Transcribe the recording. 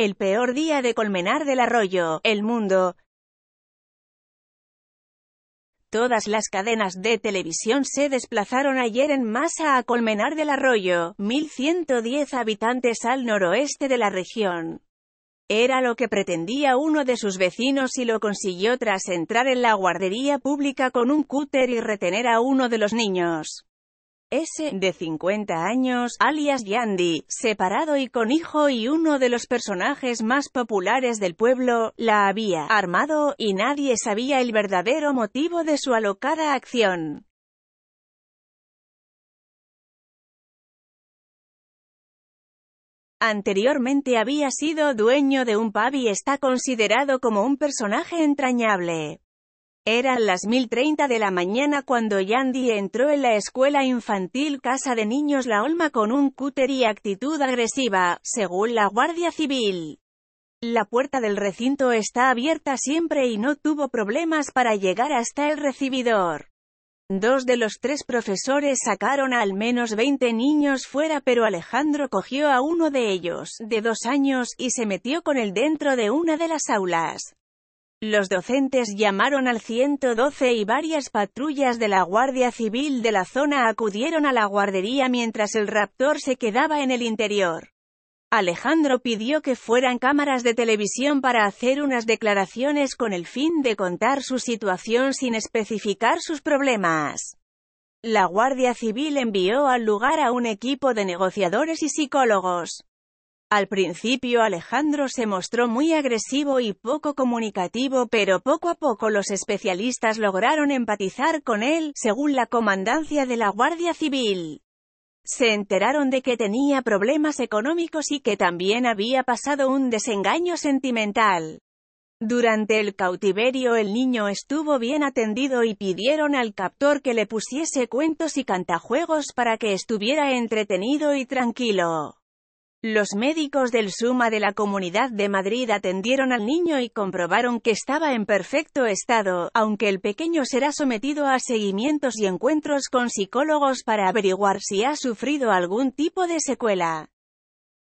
El peor día de Colmenar del Arroyo, El Mundo. Todas las cadenas de televisión se desplazaron ayer en masa a Colmenar del Arroyo, 1.110 habitantes al noroeste de la región. Era lo que pretendía uno de sus vecinos y lo consiguió tras entrar en la guardería pública con un cúter y retener a uno de los niños. Ese, de 50 años, alias Yandy, separado y con hijo y uno de los personajes más populares del pueblo, la había armado y nadie sabía el verdadero motivo de su alocada acción. Anteriormente había sido dueño de un pub y está considerado como un personaje entrañable. Eran las 1030 de la mañana cuando Yandy entró en la escuela infantil Casa de Niños La Olma con un cúter y actitud agresiva, según la Guardia Civil. La puerta del recinto está abierta siempre y no tuvo problemas para llegar hasta el recibidor. Dos de los tres profesores sacaron a al menos 20 niños fuera pero Alejandro cogió a uno de ellos, de dos años, y se metió con él dentro de una de las aulas. Los docentes llamaron al 112 y varias patrullas de la Guardia Civil de la zona acudieron a la guardería mientras el raptor se quedaba en el interior. Alejandro pidió que fueran cámaras de televisión para hacer unas declaraciones con el fin de contar su situación sin especificar sus problemas. La Guardia Civil envió al lugar a un equipo de negociadores y psicólogos. Al principio Alejandro se mostró muy agresivo y poco comunicativo pero poco a poco los especialistas lograron empatizar con él, según la comandancia de la Guardia Civil. Se enteraron de que tenía problemas económicos y que también había pasado un desengaño sentimental. Durante el cautiverio el niño estuvo bien atendido y pidieron al captor que le pusiese cuentos y cantajuegos para que estuviera entretenido y tranquilo. Los médicos del Suma de la Comunidad de Madrid atendieron al niño y comprobaron que estaba en perfecto estado, aunque el pequeño será sometido a seguimientos y encuentros con psicólogos para averiguar si ha sufrido algún tipo de secuela.